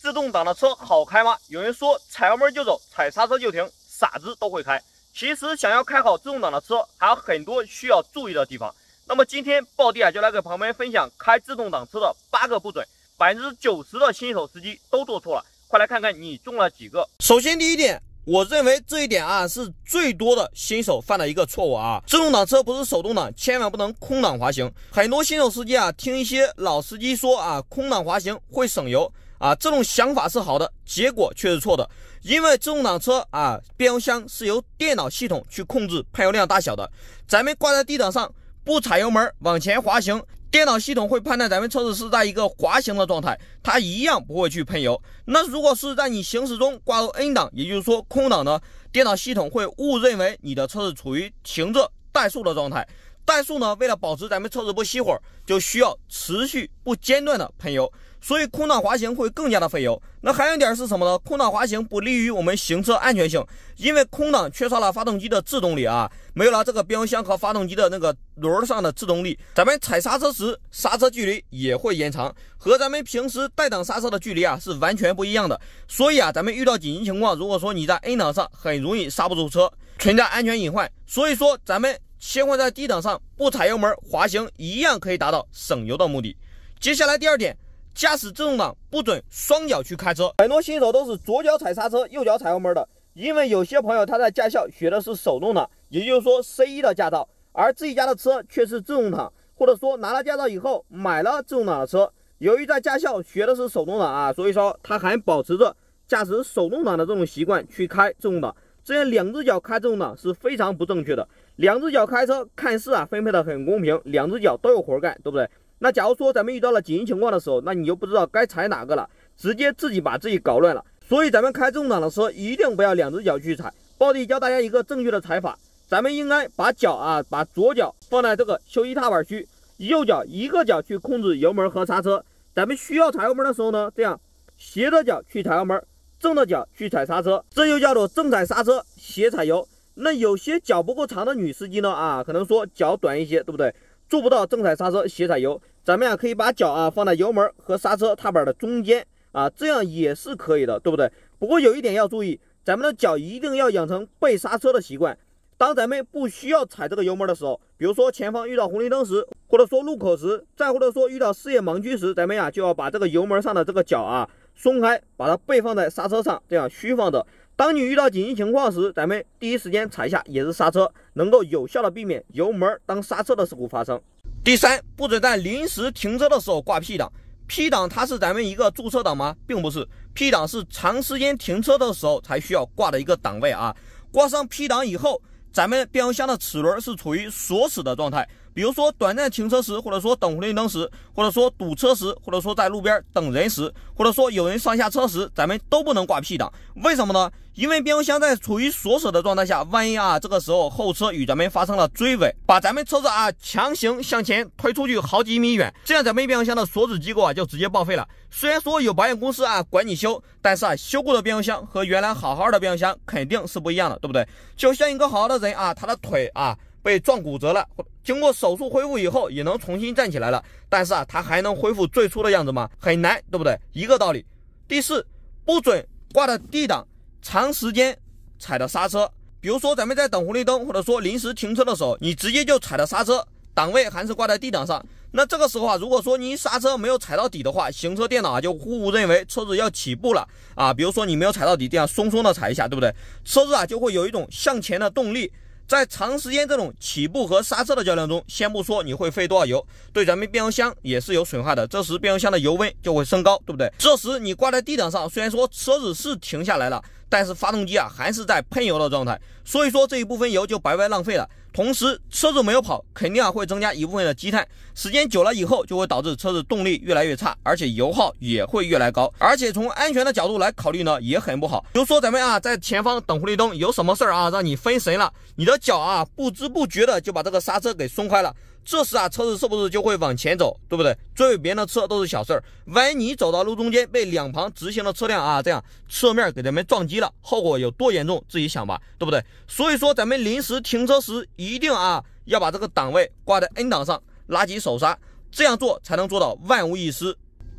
自动挡的车好开吗？有人说踩油门就走，踩刹车就停，傻子都会开。其实想要开好自动挡的车，还有很多需要注意的地方。那么今天鲍弟啊，就来给朋友们分享开自动挡车的八个不准，百分之九十的新手司机都做错了，快来看看你中了几个。首先第一点，我认为这一点啊是最多的新手犯的一个错误啊，自动挡车不是手动挡，千万不能空挡滑行。很多新手司机啊，听一些老司机说啊，空挡滑行会省油。啊，这种想法是好的，结果却是错的。因为自动挡车啊，变速箱是由电脑系统去控制喷油量大小的。咱们挂在 D 档上，不踩油门往前滑行，电脑系统会判断咱们车子是在一个滑行的状态，它一样不会去喷油。那如果是在你行驶中挂入 N 档，也就是说空档呢，电脑系统会误认为你的车子处于停着怠速的状态。怠速呢？为了保持咱们车子不熄火，就需要持续不间断的喷油，所以空档滑行会更加的费油。那还有一点是什么呢？空档滑行不利于我们行车安全性，因为空档缺少了发动机的制动力啊，没有了这个变速箱和发动机的那个轮上的制动力，咱们踩刹车时刹车距离也会延长，和咱们平时带挡刹车的距离啊是完全不一样的。所以啊，咱们遇到紧急情况，如果说你在 N 档上，很容易刹不住车，存在安全隐患。所以说咱们。切换在 D 档上，不踩油门滑行，一样可以达到省油的目的。接下来第二点，驾驶自动挡不准双脚去开车。很多新手都是左脚踩刹车，右脚踩油门的。因为有些朋友他在驾校学的是手动挡，也就是说 C 一的驾照，而自己家的车却是自动挡，或者说拿了驾照以后买了自动挡的车，由于在驾校学的是手动挡啊，所以说他还保持着驾驶手动挡的这种习惯去开自动挡，这样两只脚开自动挡是非常不正确的。两只脚开车，看似啊分配的很公平，两只脚都有活干，对不对？那假如说咱们遇到了紧急情况的时候，那你就不知道该踩哪个了，直接自己把自己搞乱了。所以咱们开动档的车，一定不要两只脚去踩。宝弟教大家一个正确的踩法，咱们应该把脚啊，把左脚放在这个休息踏板区，右脚一个脚去控制油门和刹车。咱们需要踩油门的时候呢，这样斜着脚去踩油门，正着脚去踩刹车，这就叫做正踩刹车，斜踩油。那有些脚不够长的女司机呢啊，可能说脚短一些，对不对？做不到正踩刹车，斜踩油，咱们呀可以把脚啊放在油门和刹车踏板的中间啊，这样也是可以的，对不对？不过有一点要注意，咱们的脚一定要养成背刹车的习惯。当咱们不需要踩这个油门的时候，比如说前方遇到红绿灯时，或者说路口时，再或者说遇到视野盲区时，咱们呀就要把这个油门上的这个脚啊松开，把它背放在刹车上，这样虚放的。当你遇到紧急情况时，咱们第一时间踩一下也是刹车，能够有效的避免油门当刹车的事故发生。第三，不准在临时停车的时候挂 P 档。P 档它是咱们一个驻车档吗？并不是，P 档是长时间停车的时候才需要挂的一个档位啊。挂上 P 档以后，咱们变速箱的齿轮是处于锁死的状态。比如说短暂停车时，或者说等红绿灯时，或者说堵车时，或者说在路边等人时，或者说有人上下车时，咱们都不能挂 P 档。为什么呢？因为变速箱在处于锁死的状态下，万一啊这个时候后车与咱们发生了追尾，把咱们车子啊强行向前推出去好几米远，这样咱们变速箱的锁止机构啊就直接报废了。虽然说有保险公司啊管你修，但是啊修过的变速箱和原来好好的变速箱肯定是不一样的，对不对？就像一个好的人啊，他的腿啊被撞骨折了。经过手术恢复以后，也能重新站起来了。但是啊，他还能恢复最初的样子吗？很难，对不对？一个道理。第四，不准挂的 D 档，长时间踩的刹车。比如说，咱们在等红绿灯，或者说临时停车的时候，你直接就踩的刹车，档位还是挂在 D 档上。那这个时候啊，如果说你刹车没有踩到底的话，行车电脑啊就误认为车子要起步了啊。比如说你没有踩到底，这样松松的踩一下，对不对？车子啊就会有一种向前的动力。在长时间这种起步和刹车的较量中，先不说你会费多少油，对咱们变速箱也是有损害的。这时变速箱的油温就会升高，对不对？这时你挂在 D 档上，虽然说车子是停下来了，但是发动机啊还是在喷油的状态，所以说这一部分油就白白浪费了。同时，车子没有跑，肯定啊会增加一部分的积碳，时间久了以后就会导致车子动力越来越差，而且油耗也会越来越高。而且从安全的角度来考虑呢，也很不好。比如说咱们啊在前方等红绿灯，有什么事儿啊让你分神了，你的脚啊不知不觉的就把这个刹车给松开了。这时啊，车子是不是就会往前走，对不对？追尾别人的车都是小事儿，万一你走到路中间被两旁直行的车辆啊，这样侧面给咱们撞击了，后果有多严重，自己想吧，对不对？所以说咱们临时停车时，一定啊要把这个档位挂在 N 档上，拉紧手刹，这样做才能做到万无一失。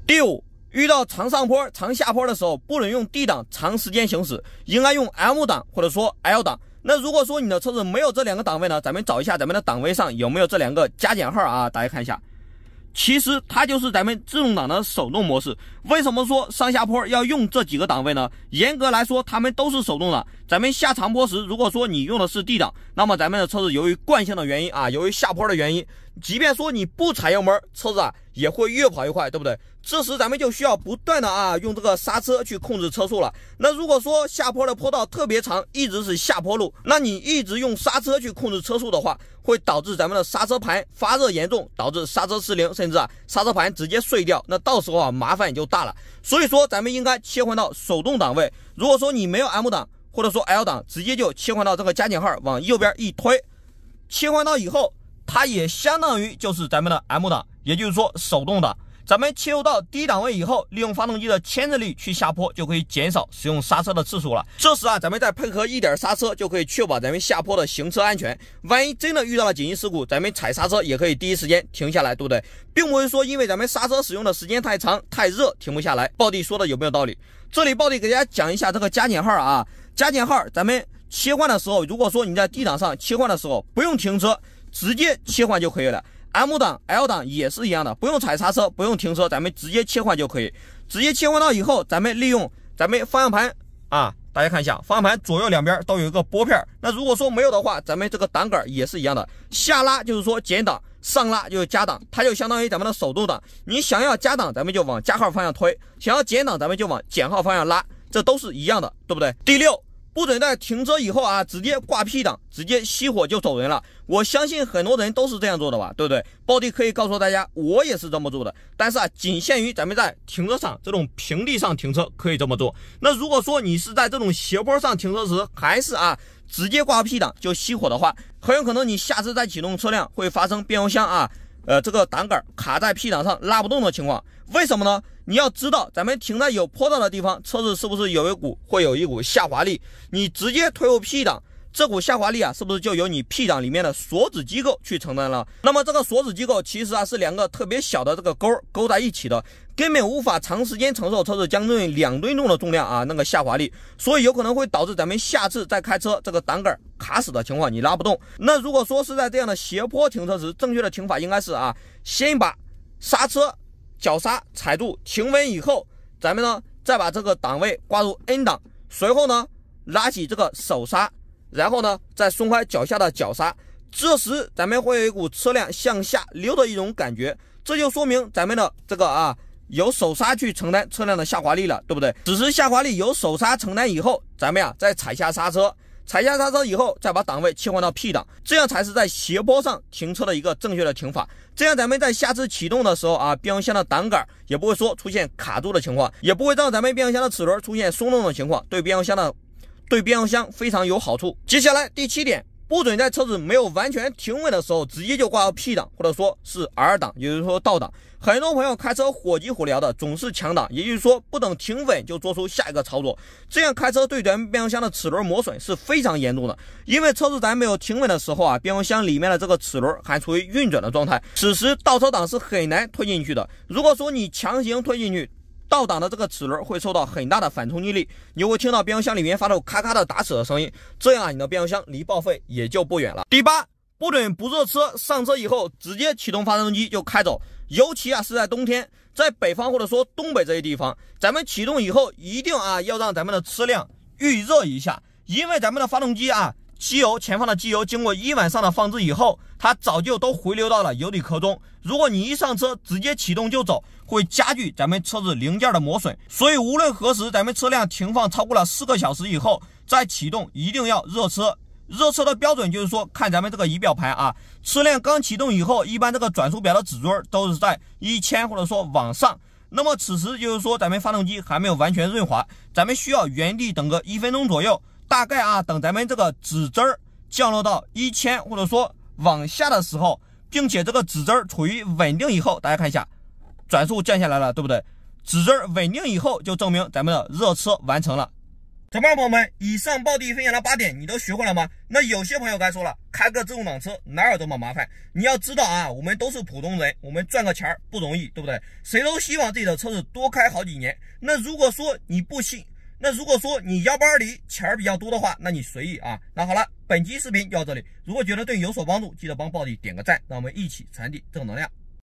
第五，遇到长上坡、长下坡的时候，不能用 D 档长时间行驶，应该用 M 档或者说 L 档。那如果说你的车子没有这两个档位呢，咱们找一下咱们的档位上有没有这两个加减号啊？大家看一下，其实它就是咱们自动挡的手动模式。为什么说上下坡要用这几个档位呢？严格来说，它们都是手动的。咱们下长坡时，如果说你用的是 D 档，那么咱们的车子由于惯性的原因啊，由于下坡的原因。即便说你不踩油门，车子啊也会越跑越快，对不对？这时咱们就需要不断的啊用这个刹车去控制车速了。那如果说下坡的坡道特别长，一直是下坡路，那你一直用刹车去控制车速的话，会导致咱们的刹车盘发热严重，导致刹车失灵，甚至啊刹车盘直接碎掉。那到时候啊麻烦就大了。所以说咱们应该切换到手动档位。如果说你没有 M 档，或者说 L 档，直接就切换到这个加减号，往右边一推，切换到以后。它也相当于就是咱们的 M 档，也就是说手动挡。咱们切入到低档位以后，利用发动机的牵制力去下坡，就可以减少使用刹车的次数了。这时啊，咱们再配合一点刹车，就可以确保咱们下坡的行车安全。万一真的遇到了紧急事故，咱们踩刹车也可以第一时间停下来，对不对？并不是说因为咱们刹车使用的时间太长、太热，停不下来。豹弟说的有没有道理？这里豹弟给大家讲一下这个加减号啊，加减号，咱们切换的时候，如果说你在低档上切换的时候，不用停车。直接切换就可以了，M 档、L 档也是一样的，不用踩刹车，不用停车，咱们直接切换就可以。直接切换到以后，咱们利用咱们方向盘啊，大家看一下，方向盘左右两边都有一个拨片儿。那如果说没有的话，咱们这个挡杆也是一样的，下拉就是说减档，上拉就是加档，它就相当于咱们的手动挡。你想要加档，咱们就往加号方向推；想要减档，咱们就往减号方向拉，这都是一样的，对不对？第六。不准在停车以后啊，直接挂 P 档，直接熄火就走人了。我相信很多人都是这样做的吧，对不对？包弟可以告诉大家，我也是这么做的。但是啊，仅限于咱们在停车场这种平地上停车可以这么做。那如果说你是在这种斜坡上停车时，还是啊直接挂 P 档就熄火的话，很有可能你下次再启动车辆会发生变速箱啊，呃，这个档杆卡在 P 档上拉不动的情况。为什么呢？你要知道，咱们停在有坡道的地方，车子是不是有一股会有一股下滑力？你直接推入 P 档，这股下滑力啊，是不是就由你 P 档里面的锁止机构去承担了？那么这个锁止机构其实啊是两个特别小的这个钩勾在一起的，根本无法长时间承受车子将近两吨重的重量啊那个下滑力，所以有可能会导致咱们下次再开车这个档杆卡死的情况，你拉不动。那如果说是在这样的斜坡停车时，正确的停法应该是啊，先把刹车。脚刹踩住停稳以后，咱们呢再把这个档位挂入 N 档，随后呢拉起这个手刹，然后呢再松开脚下的脚刹。这时，咱们会有一股车辆向下溜的一种感觉，这就说明咱们的这个啊由手刹去承担车辆的下滑力了，对不对？此时下滑力由手刹承担以后，咱们呀再踩下刹车。踩下刹车以后，再把档位切换到 P 档，这样才是在斜坡上停车的一个正确的停法。这样，咱们在下次启动的时候啊，变速箱的挡杆也不会说出现卡住的情况，也不会让咱们变速箱的齿轮出现松动的情况，对变速箱的对变速箱非常有好处。接下来第七点。不准在车子没有完全停稳的时候直接就挂到 P 档，或者说是 R 档，也就是说倒档。很多朋友开车火急火燎的，总是抢档，也就是说不等停稳就做出下一个操作，这样开车对们变速箱的齿轮磨损是非常严重的。因为车子在没有停稳的时候啊，变速箱里面的这个齿轮还处于运转的状态，此时倒车档是很难推进去的。如果说你强行推进去，倒档的这个齿轮会受到很大的反冲击力，你会听到变速箱里面发出咔咔的打齿的声音，这样啊，你的变速箱离报废也就不远了。第八，不准不热车上车以后直接启动发动机就开走，尤其啊是在冬天，在北方或者说东北这些地方，咱们启动以后一定啊要让咱们的车辆预热一下，因为咱们的发动机啊，机油前方的机油经过一晚上的放置以后，它早就都回流到了油底壳中，如果你一上车直接启动就走。会加剧咱们车子零件的磨损，所以无论何时，咱们车辆停放超过了四个小时以后再启动，一定要热车。热车的标准就是说，看咱们这个仪表盘啊，车辆刚启动以后，一般这个转速表的指针都是在一千或者说往上。那么此时就是说，咱们发动机还没有完全润滑，咱们需要原地等个一分钟左右，大概啊，等咱们这个指针降落到一千或者说往下的时候，并且这个指针处于稳定以后，大家看一下。转速降下来了，对不对？指针稳定以后，就证明咱们的热车完成了。怎么样，朋友们？以上暴弟分享的八点，你都学会了吗？那有些朋友该说了，开个自动挡车哪有这么麻烦？你要知道啊，我们都是普通人，我们赚个钱不容易，对不对？谁都希望自己的车子多开好几年。那如果说你不信，那如果说你腰包里钱比较多的话，那你随意啊。那好了，本期视频就到这里。如果觉得对你有所帮助，记得帮暴弟点个赞，让我们一起传递正能量。